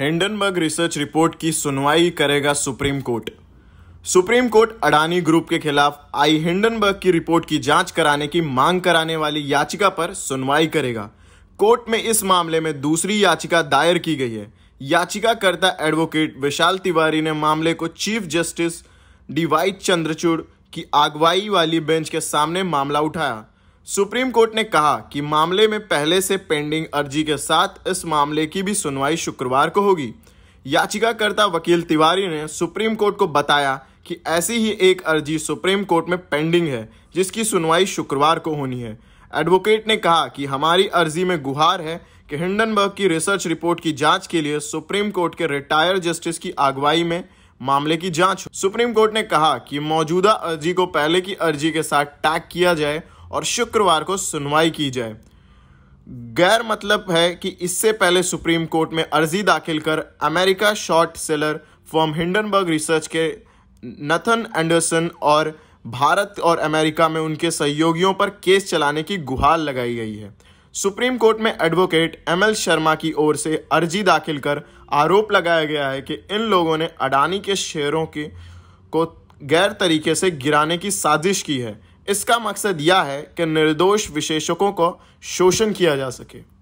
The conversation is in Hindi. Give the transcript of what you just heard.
हिंडनबर्ग रिसर्च रिपोर्ट की सुनवाई करेगा Supreme Court Supreme Court Adani group के खिलाफ आई हिंडनबर्ग की रिपोर्ट की जांच कराने की मांग कराने वाली याचिका पर सुनवाई करेगा कोर्ट में इस मामले में दूसरी याचिका दायर की गई है याचिकाकर्ता एडवोकेट विशाल तिवारी ने मामले को चीफ जस्टिस डीवाई चंद्रचूड़ की अगुवाई वाली बेंच के सामने मामला उठाया सुप्रीम कोर्ट ने कहा कि मामले में पहले से पेंडिंग अर्जी के साथ इस मामले की भी सुनवाई शुक्रवार को होगी याचिकाकर्ता वकील तिवारी ने सुप्रीम कोर्ट को बताया कि ऐसी ही एक अर्जी सुप्रीम कोर्ट में पेंडिंग है जिसकी सुनवाई शुक्रवार को होनी है एडवोकेट ने कहा कि हमारी अर्जी में गुहार है कि हिंडनबर्ग की रिसर्च रिपोर्ट की जांच के लिए सुप्रीम कोर्ट के रिटायर्ड जस्टिस की अगुवाई में मामले की जांच सुप्रीम कोर्ट ने कहा कि मौजूदा अर्जी को पहले की अर्जी के साथ टैग किया जाए और शुक्रवार को सुनवाई की जाए गैर मतलब है कि इससे पहले सुप्रीम कोर्ट में अर्जी दाखिल कर America short seller firm Hindenburg Research के नथन एंडरसन और भारत और अमेरिका में उनके सहयोगियों पर केस चलाने की गुहार लगाई गई है सुप्रीम कोर्ट में एडवोकेट एम एल शर्मा की ओर से अर्जी दाखिल कर आरोप लगाया गया है कि इन लोगों ने अडानी के शेयरों के को गैर तरीके से गिराने की साजिश की है इसका मकसद यह है कि निर्दोष विशेषकों को शोषण किया जा सके